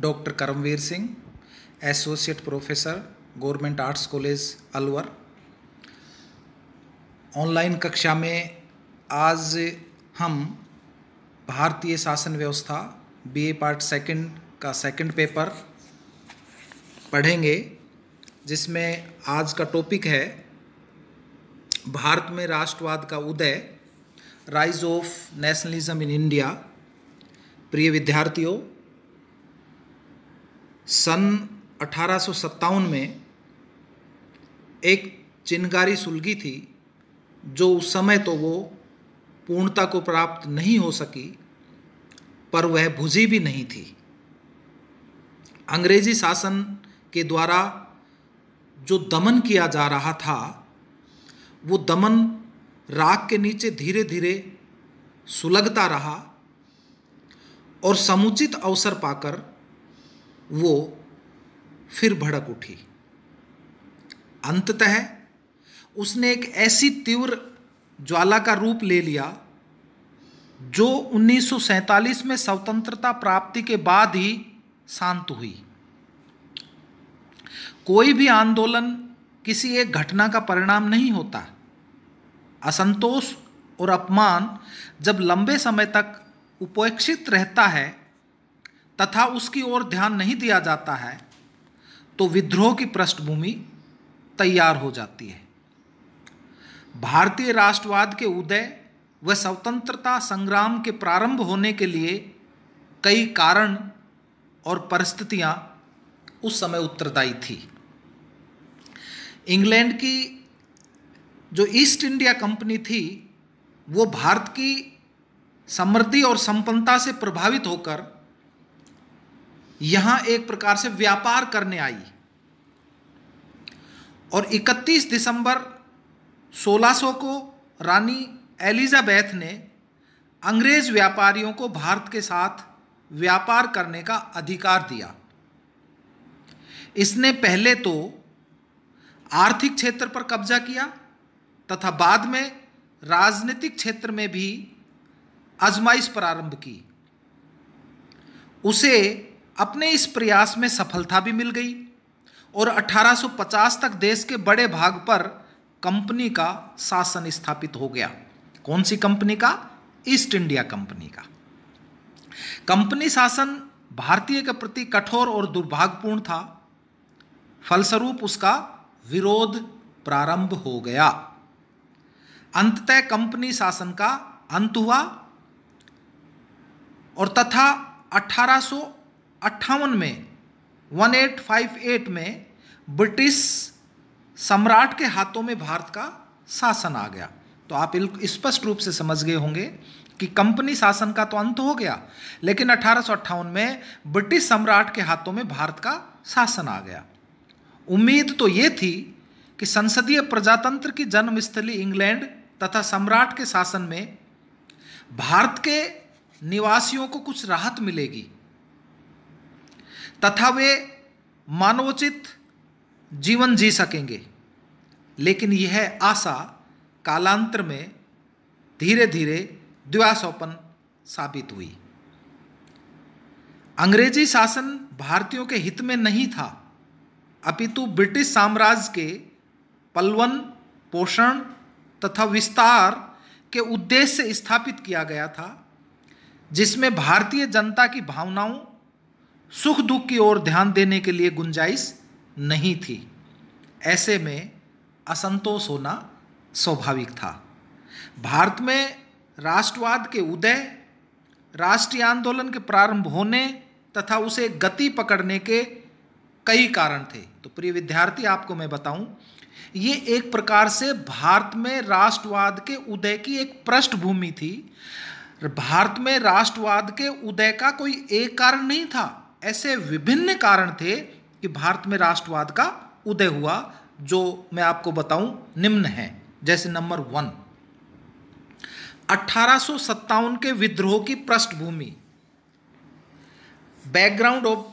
doctor Karamveer Singh associate professor government arts college Alwar online कक्षा में आज हम भारतीय शासन व्यवस्था बीए पार्ट सेकंड का सेकंड पेपर पढ़ेंगे जिसमें आज का टॉपिक है भारत में राष्ट्रवाद का उदय rise of nationalism in India प्रिय विद्यार्थियों सन अठारह में एक चिनगारी सुलगी थी जो उस समय तो वो पूर्णता को प्राप्त नहीं हो सकी पर वह भुजी भी नहीं थी अंग्रेजी शासन के द्वारा जो दमन किया जा रहा था वो दमन राग के नीचे धीरे धीरे सुलगता रहा और समुचित अवसर पाकर वो फिर भड़क उठी अंततः उसने एक ऐसी तीव्र ज्वाला का रूप ले लिया जो 1947 में स्वतंत्रता प्राप्ति के बाद ही शांत हुई कोई भी आंदोलन किसी एक घटना का परिणाम नहीं होता असंतोष और अपमान जब लंबे समय तक उपेक्षित रहता है तथा उसकी ओर ध्यान नहीं दिया जाता है तो विद्रोह की पृष्ठभूमि तैयार हो जाती है भारतीय राष्ट्रवाद के उदय व स्वतंत्रता संग्राम के प्रारंभ होने के लिए कई कारण और परिस्थितियां उस समय उत्तरदायी थी इंग्लैंड की जो ईस्ट इंडिया कंपनी थी वो भारत की समृद्धि और संपन्नता से प्रभावित होकर यहां एक प्रकार से व्यापार करने आई और 31 दिसंबर 1600 को रानी एलिजाबेथ ने अंग्रेज व्यापारियों को भारत के साथ व्यापार करने का अधिकार दिया इसने पहले तो आर्थिक क्षेत्र पर कब्जा किया तथा बाद में राजनीतिक क्षेत्र में भी आजमाइश प्रारंभ की उसे अपने इस प्रयास में सफलता भी मिल गई और 1850 तक देश के बड़े भाग पर कंपनी का शासन स्थापित हो गया कौन सी कंपनी का ईस्ट इंडिया कंपनी का कंपनी शासन भारतीय के प्रति कठोर और दुर्भाग्यपूर्ण था फलस्वरूप उसका विरोध प्रारंभ हो गया अंततः कंपनी शासन का अंत हुआ और तथा अठारह अट्ठावन में 1858 में ब्रिटिश सम्राट के हाथों में भारत का शासन आ गया तो आप स्पष्ट रूप से समझ गए होंगे कि कंपनी शासन का तो अंत हो गया लेकिन अठारह में ब्रिटिश सम्राट के हाथों में भारत का शासन आ गया उम्मीद तो ये थी कि संसदीय प्रजातंत्र की जन्मस्थली इंग्लैंड तथा सम्राट के शासन में भारत के निवासियों को कुछ राहत मिलेगी तथा वे मानवोचित जीवन जी सकेंगे लेकिन यह आशा कालांतर में धीरे धीरे द्वासोपन साबित हुई अंग्रेजी शासन भारतीयों के हित में नहीं था अपितु ब्रिटिश साम्राज्य के पलवन पोषण तथा विस्तार के उद्देश्य से स्थापित किया गया था जिसमें भारतीय जनता की भावनाओं सुख दुख की ओर ध्यान देने के लिए गुंजाइश नहीं थी ऐसे में असंतोष होना स्वाभाविक था भारत में राष्ट्रवाद के उदय राष्ट्रीय आंदोलन के प्रारंभ होने तथा उसे गति पकड़ने के कई कारण थे तो प्रिय विद्यार्थी आपको मैं बताऊं ये एक प्रकार से भारत में राष्ट्रवाद के उदय की एक पृष्ठभूमि थी भारत में राष्ट्रवाद के उदय का कोई एक कारण नहीं था ऐसे विभिन्न कारण थे कि भारत में राष्ट्रवाद का उदय हुआ जो मैं आपको बताऊं निम्न है जैसे नंबर वन अठारह के विद्रोह की पृष्ठभूमि बैकग्राउंड ऑफ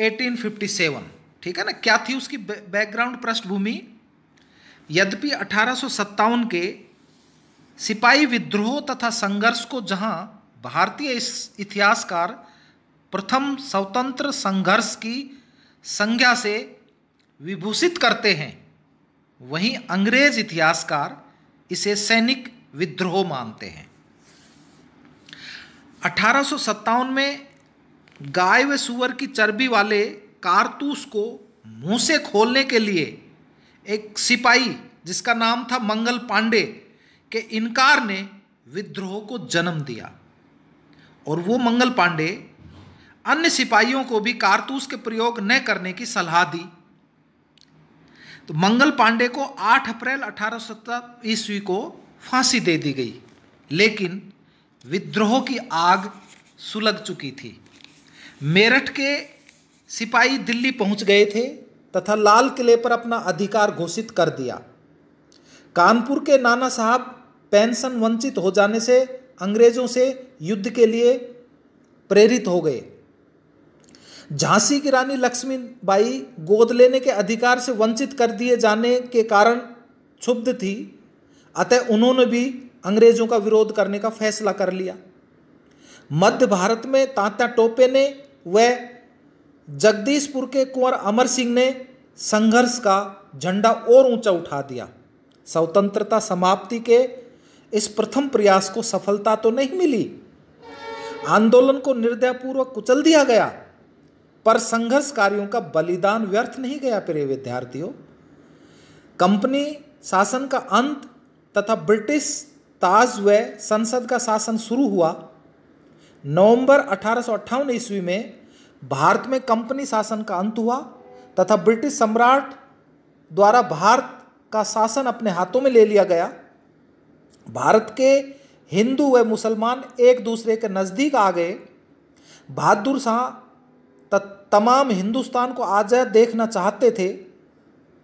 1857 ठीक है ना क्या थी उसकी बैकग्राउंड पृष्ठभूमि यद्यपि अठारह के सिपाही विद्रोह तथा संघर्ष को जहां भारतीय इतिहासकार प्रथम स्वतंत्र संघर्ष की संज्ञा से विभूषित करते हैं वहीं अंग्रेज इतिहासकार इसे सैनिक विद्रोह मानते हैं अठारह में गाय व सुअर की चर्बी वाले कारतूस को मुंह से खोलने के लिए एक सिपाही जिसका नाम था मंगल पांडे के इनकार ने विद्रोह को जन्म दिया और वो मंगल पांडे अन्य सिपाहियों को भी कारतूस के प्रयोग न करने की सलाह दी तो मंगल पांडे को 8 अप्रैल अठारह ईस्वी को फांसी दे दी गई लेकिन विद्रोह की आग सुलग चुकी थी मेरठ के सिपाही दिल्ली पहुंच गए थे तथा लाल किले पर अपना अधिकार घोषित कर दिया कानपुर के नाना साहब पेंशन वंचित हो जाने से अंग्रेजों से युद्ध के लिए प्रेरित हो गए झांसी की रानी लक्ष्मीबाई गोद लेने के अधिकार से वंचित कर दिए जाने के कारण क्षुब्ध थी अतः उन्होंने भी अंग्रेजों का विरोध करने का फैसला कर लिया मध्य भारत में तांता टोपे ने व जगदीशपुर के कुंवर अमर सिंह ने संघर्ष का झंडा और ऊंचा उठा दिया स्वतंत्रता समाप्ति के इस प्रथम प्रयास को सफलता तो नहीं मिली आंदोलन को निर्दयपूर्वक कुचल दिया गया पर संघर्ष कार्यों का बलिदान व्यर्थ नहीं गया प्रिय विद्यार्थियों कंपनी शासन का अंत तथा ब्रिटिश ताज व संसद का शासन शुरू हुआ नवंबर अठारह ईस्वी में भारत में कंपनी शासन का अंत हुआ तथा ब्रिटिश सम्राट द्वारा भारत का शासन अपने हाथों में ले लिया गया भारत के हिंदू व मुसलमान एक दूसरे के नज़दीक आ गए बहादुर शाह तमाम हिंदुस्तान को आज़ाद देखना चाहते थे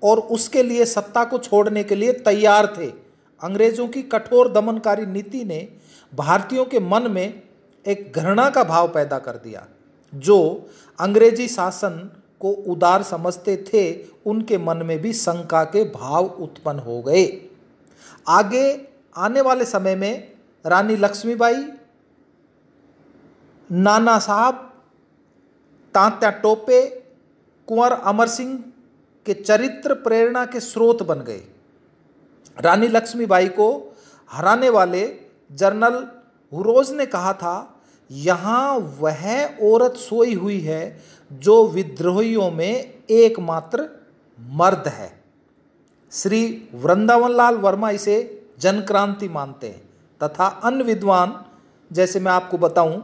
और उसके लिए सत्ता को छोड़ने के लिए तैयार थे अंग्रेज़ों की कठोर दमनकारी नीति ने भारतीयों के मन में एक घृणा का भाव पैदा कर दिया जो अंग्रेजी शासन को उदार समझते थे उनके मन में भी शंका के भाव उत्पन्न हो गए आगे आने वाले समय में रानी लक्ष्मीबाई नाना साहब तांत्या टोपे कुंवर अमर सिंह के चरित्र प्रेरणा के स्रोत बन गए रानी लक्ष्मीबाई को हराने वाले जनरल हुरोज ने कहा था यहाँ वह औरत सोई हुई है जो विद्रोहियों में एकमात्र मर्द है श्री वृंदावन लाल वर्मा इसे जनक्रांति मानते हैं तथा अन्य विद्वान जैसे मैं आपको बताऊं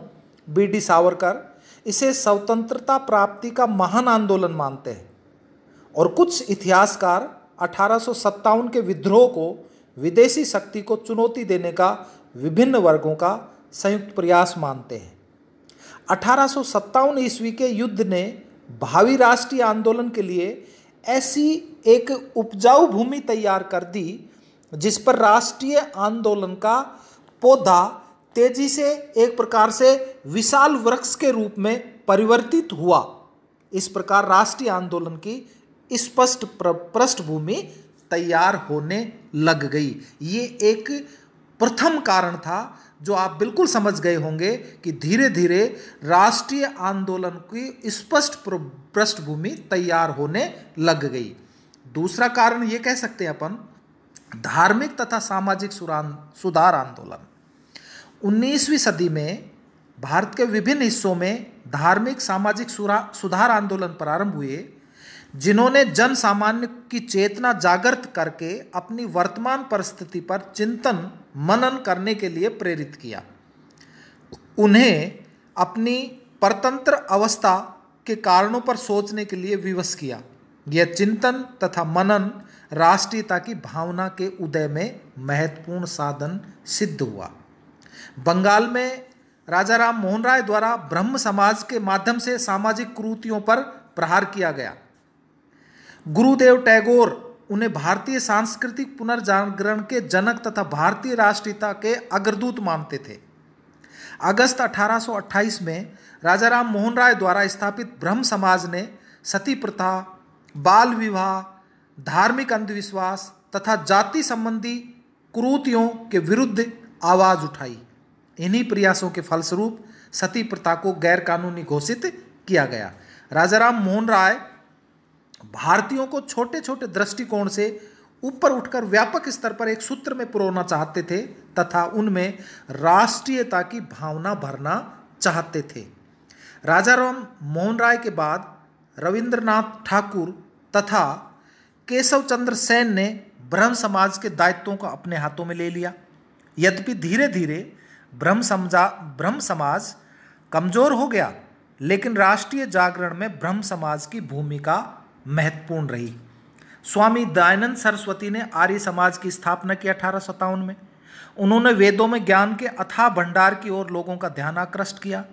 बी डी सावरकर इसे स्वतंत्रता प्राप्ति का महान आंदोलन मानते हैं और कुछ इतिहासकार अठारह के विद्रोह को विदेशी शक्ति को चुनौती देने का विभिन्न वर्गों का संयुक्त प्रयास मानते हैं अठारह ईस्वी के युद्ध ने भावी राष्ट्रीय आंदोलन के लिए ऐसी एक उपजाऊ भूमि तैयार कर दी जिस पर राष्ट्रीय आंदोलन का पौधा तेजी से एक प्रकार से विशाल वृक्ष के रूप में परिवर्तित हुआ इस प्रकार राष्ट्रीय आंदोलन की स्पष्ट पृष्ठभूमि तैयार होने लग गई ये एक प्रथम कारण था जो आप बिल्कुल समझ गए होंगे कि धीरे धीरे राष्ट्रीय आंदोलन की स्पष्ट पृष्ठभूमि तैयार होने लग गई दूसरा कारण ये कह सकते हैं अपन धार्मिक तथा सामाजिक सुधार आंदोलन 19वीं सदी में भारत के विभिन्न हिस्सों में धार्मिक सामाजिक सुधार आंदोलन प्रारंभ हुए जिन्होंने जन सामान्य की चेतना जागृत करके अपनी वर्तमान परिस्थिति पर चिंतन मनन करने के लिए प्रेरित किया उन्हें अपनी परतंत्र अवस्था के कारणों पर सोचने के लिए विवश किया यह चिंतन तथा मनन राष्ट्रीयता की भावना के उदय में महत्वपूर्ण साधन सिद्ध हुआ बंगाल में राजा राम मोहन राय द्वारा ब्रह्म समाज के माध्यम से सामाजिक क्रूतियों पर प्रहार किया गया गुरुदेव टैगोर उन्हें भारतीय सांस्कृतिक पुनर्जागरण के जनक तथा भारतीय राष्ट्रीयता के अग्रदूत मानते थे अगस्त 1828 में राजा राम मोहन राय द्वारा स्थापित ब्रह्म समाज ने सती प्रथा बाल विवाह धार्मिक अंधविश्वास तथा जाति संबंधी क्रूतियों के विरुद्ध आवाज उठाई इन्हीं प्रयासों के फलस्वरूप सती प्रथा को गैरकानूनी घोषित किया गया राजाराम मोहन राय भारतीयों को छोटे छोटे दृष्टिकोण से ऊपर उठकर व्यापक स्तर पर एक सूत्र में पुरोना चाहते थे तथा उनमें राष्ट्रीयता की भावना भरना चाहते थे राजाराम मोहन राय के बाद रविंद्रनाथ ठाकुर तथा केशव चंद्र सेन ने ब्रह्म समाज के दायित्वों को अपने हाथों में ले लिया यद्यपि धीरे धीरे ब्रह्म समझा ब्रह्म समाज कमज़ोर हो गया लेकिन राष्ट्रीय जागरण में ब्रह्म समाज की भूमिका महत्वपूर्ण रही स्वामी दयानंद सरस्वती ने आर्य समाज की स्थापना की अठारह में उन्होंने वेदों में ज्ञान के अथाह भंडार की ओर लोगों का ध्यान आकृष्ट किया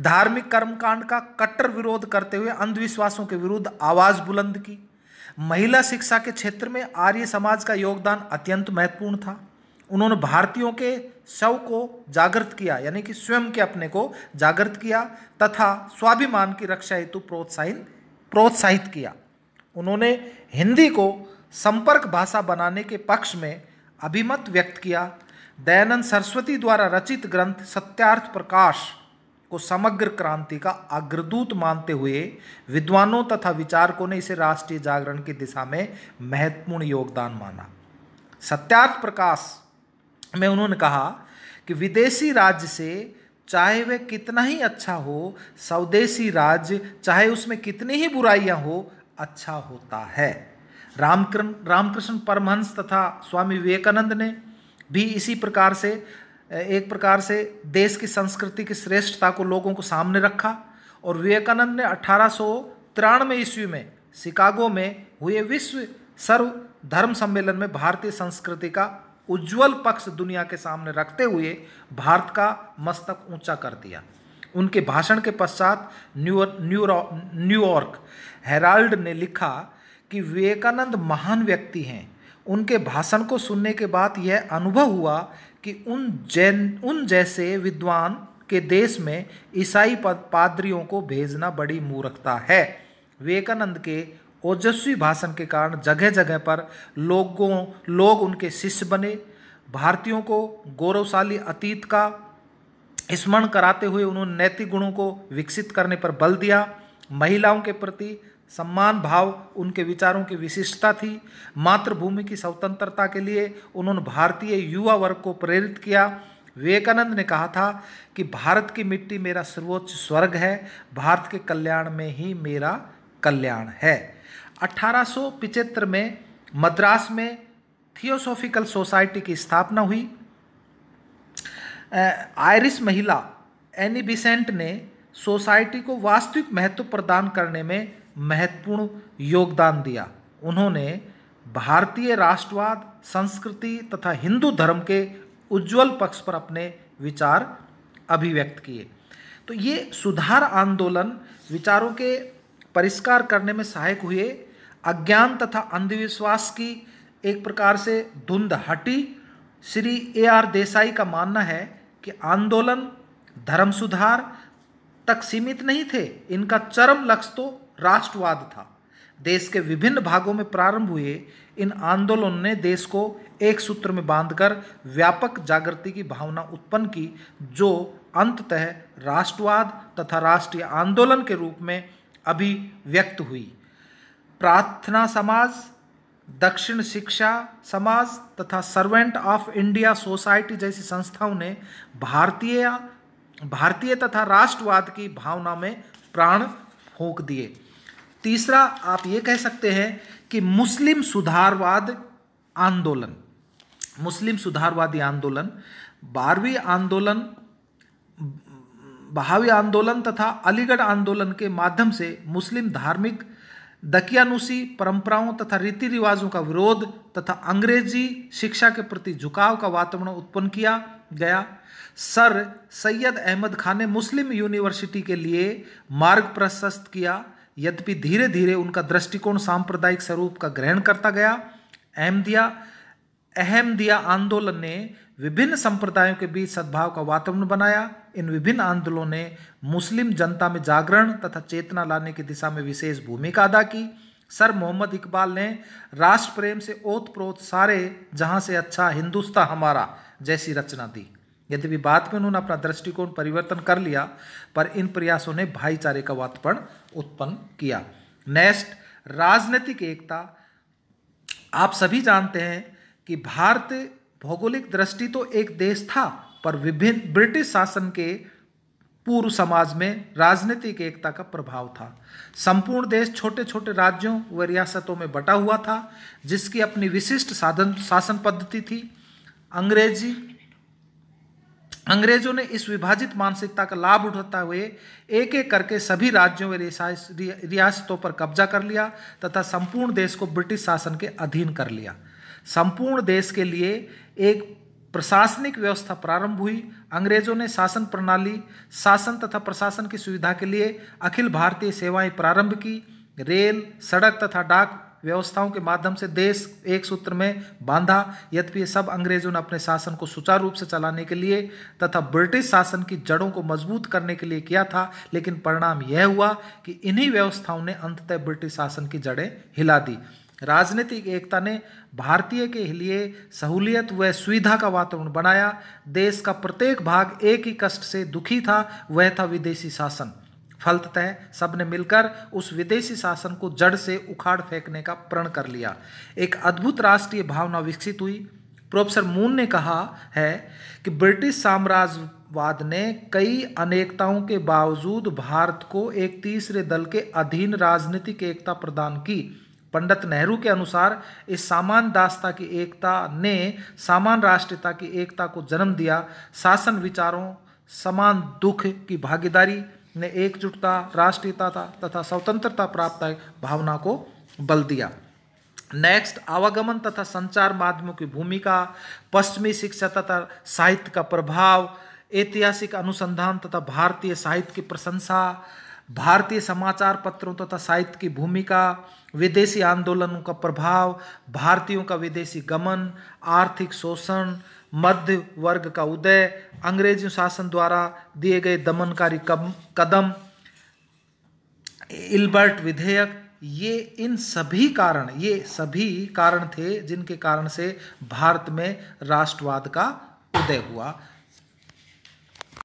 धार्मिक कर्मकांड का कट्टर विरोध करते हुए अंधविश्वासों के विरुद्ध आवाज बुलंद की महिला शिक्षा के क्षेत्र में आर्य समाज का योगदान अत्यंत महत्वपूर्ण था उन्होंने भारतीयों के शव को जागृत किया यानी कि स्वयं के अपने को जागृत किया तथा स्वाभिमान की रक्षा हेतु प्रोत्साहन प्रोत्साहित किया उन्होंने हिंदी को संपर्क भाषा बनाने के पक्ष में अभिमत व्यक्त किया दयानंद सरस्वती द्वारा रचित ग्रंथ सत्यार्थ प्रकाश को समग्र क्रांति का अग्रदूत मानते हुए विद्वानों तथा विचारकों ने इसे राष्ट्रीय जागरण की दिशा में महत्वपूर्ण योगदान माना सत्यार्थ प्रकाश में उन्होंने कहा कि विदेशी राज्य से चाहे वह कितना ही अच्छा हो स्वदेशी राज्य चाहे उसमें कितनी ही बुराइयां हो अच्छा होता है रामकृष्ण रामकृष्ण परमहंस तथा स्वामी विवेकानंद ने भी इसी प्रकार से एक प्रकार से देश की संस्कृति की श्रेष्ठता को लोगों को सामने रखा और विवेकानंद ने अठारह सौ तिरानवे ईस्वी में शिकागो में हुए विश्व सर्व धर्म सम्मेलन में भारतीय संस्कृति का उज्जवल पक्ष दुनिया के सामने रखते हुए भारत का मस्तक ऊंचा कर दिया उनके भाषण के पश्चात न्यूयॉर्क हेराल्ड ने लिखा कि विवेकानंद महान व्यक्ति हैं उनके भाषण को सुनने के बाद यह अनुभव हुआ कि उन जैन उन जैसे विद्वान के देश में ईसाई पादरियों को भेजना बड़ी मूर्खता है विवेकानंद के ओजस्वी भाषण के कारण जगह जगह पर लोगों लोग उनके शिष्य बने भारतीयों को गौरवशाली अतीत का स्मरण कराते हुए उन्होंने नैतिक गुणों को विकसित करने पर बल दिया महिलाओं के प्रति सम्मान भाव उनके विचारों की विशिष्टता थी मातृभूमि की स्वतंत्रता के लिए उन्होंने भारतीय युवा वर्ग को प्रेरित किया विवेकानंद ने कहा था कि भारत की मिट्टी मेरा सर्वोच्च स्वर्ग है भारत के कल्याण में ही मेरा कल्याण है अठारह में मद्रास में थियोसोफिकल सोसाइटी की स्थापना हुई आयरिश महिला एनी बिसेंट ने सोसाइटी को वास्तविक महत्व प्रदान करने में महत्वपूर्ण योगदान दिया उन्होंने भारतीय राष्ट्रवाद संस्कृति तथा हिंदू धर्म के उज्जवल पक्ष पर अपने विचार अभिव्यक्त किए तो ये सुधार आंदोलन विचारों के परिष्कार करने में सहायक हुए अज्ञान तथा अंधविश्वास की एक प्रकार से धुंध हटी श्री ए आर देसाई का मानना है कि आंदोलन धर्म सुधार तक सीमित नहीं थे इनका चरम लक्ष्य तो राष्ट्रवाद था देश के विभिन्न भागों में प्रारंभ हुए इन आंदोलनों ने देश को एक सूत्र में बांधकर व्यापक जागृति की भावना उत्पन्न की जो अंततः राष्ट्रवाद तथा राष्ट्रीय आंदोलन के रूप में अभिव्यक्त हुई प्रार्थना समाज दक्षिण शिक्षा समाज तथा सर्वेंट ऑफ इंडिया सोसाइटी जैसी संस्थाओं ने भारतीय भारतीय तथा राष्ट्रवाद की भावना में प्राण फूंक दिए तीसरा आप ये कह सकते हैं कि मुस्लिम सुधारवाद आंदोलन मुस्लिम सुधारवादी आंदोलन बारहवीं आंदोलन बहावी आंदोलन तथा अलीगढ़ आंदोलन के माध्यम से मुस्लिम धार्मिक दकियानुषी परंपराओं तथा रीति रिवाजों का विरोध तथा अंग्रेजी शिक्षा के प्रति झुकाव का वातावरण उत्पन्न किया गया सर सैयद अहमद खान ने मुस्लिम यूनिवर्सिटी के लिए मार्ग प्रशस्त किया यद्यपि धीरे धीरे उनका दृष्टिकोण सांप्रदायिक स्वरूप का ग्रहण करता गया अहमदिया अहमदिया आंदोलन ने विभिन्न संप्रदायों के बीच सद्भाव का वातावरण बनाया इन विभिन्न आंदोलनों ने मुस्लिम जनता में जागरण तथा चेतना लाने की दिशा में विशेष भूमिका अदा की सर मोहम्मद इकबाल ने राष्ट्र प्रेम से ओत प्रोत सारे जहां से अच्छा हिंदुस्तान हमारा जैसी रचना दी भी बाद में उन्होंने अपना दृष्टिकोण परिवर्तन कर लिया पर इन प्रयासों ने भाईचारे का वातावरण उत्पन्न किया नेक्स्ट राजनीतिक एकता आप सभी जानते हैं कि भारत भौगोलिक दृष्टि तो एक देश था पर विभिन्न ब्रिटिश शासन के पूर्व समाज में राजनीतिक एकता का प्रभाव था संपूर्ण देश छोटे छोटे राज्यों व रियासतों में बटा हुआ था जिसकी अपनी विशिष्ट साधन शासन पद्धति थी अंग्रेजी अंग्रेजों ने इस विभाजित मानसिकता का लाभ उठाते हुए एक एक करके सभी राज्यों व रियासतों पर कब्जा कर लिया तथा संपूर्ण देश को ब्रिटिश शासन के अधीन कर लिया संपूर्ण देश के लिए एक प्रशासनिक व्यवस्था प्रारंभ हुई अंग्रेजों ने शासन प्रणाली शासन तथा प्रशासन की सुविधा के लिए अखिल भारतीय सेवाएं प्रारंभ की रेल सड़क तथा डाक व्यवस्थाओं के माध्यम से देश एक सूत्र में बांधा यद्यपि सब अंग्रेजों ने अपने शासन को सुचारू रूप से चलाने के लिए तथा ब्रिटिश शासन की जड़ों को मजबूत करने के लिए किया था लेकिन परिणाम यह हुआ कि इन्हीं व्यवस्थाओं ने अंततः ब्रिटिश शासन की जड़ें हिला दी राजनीतिक एकता ने भारतीय के लिए सहूलियत व सुविधा का वातावरण बनाया देश का प्रत्येक भाग एक ही कष्ट से दुखी था वह था विदेशी शासन फलतः सब ने मिलकर उस विदेशी शासन को जड़ से उखाड़ फेंकने का प्रण कर लिया एक अद्भुत राष्ट्रीय भावना विकसित हुई प्रोफेसर मून ने कहा है कि ब्रिटिश साम्राज्यवाद ने कई अनेकताओं के बावजूद भारत को एक तीसरे दल के अधीन राजनीतिक एकता प्रदान की पंडित नेहरू के अनुसार इस सामान दासता की एकता ने सामान राष्ट्रीयता की एकता को जन्म दिया शासन विचारों समान दुख की भागीदारी ने एकजुटता राष्ट्रीयता तथा स्वतंत्रता प्राप्त भावना को बल दिया नेक्स्ट आवागमन तथा संचार माध्यमों की भूमिका पश्चिमी शिक्षा तथा साहित्य का प्रभाव ऐतिहासिक अनुसंधान तथा भारतीय साहित्य की प्रशंसा भारतीय समाचार पत्रों तथा साहित्य की भूमिका विदेशी आंदोलनों का प्रभाव भारतीयों का विदेशी गमन आर्थिक शोषण मध्य वर्ग का उदय अंग्रेजी शासन द्वारा दिए गए दमनकारी कदम इल्बर्ट विधेयक ये इन सभी कारण ये सभी कारण थे जिनके कारण से भारत में राष्ट्रवाद का उदय हुआ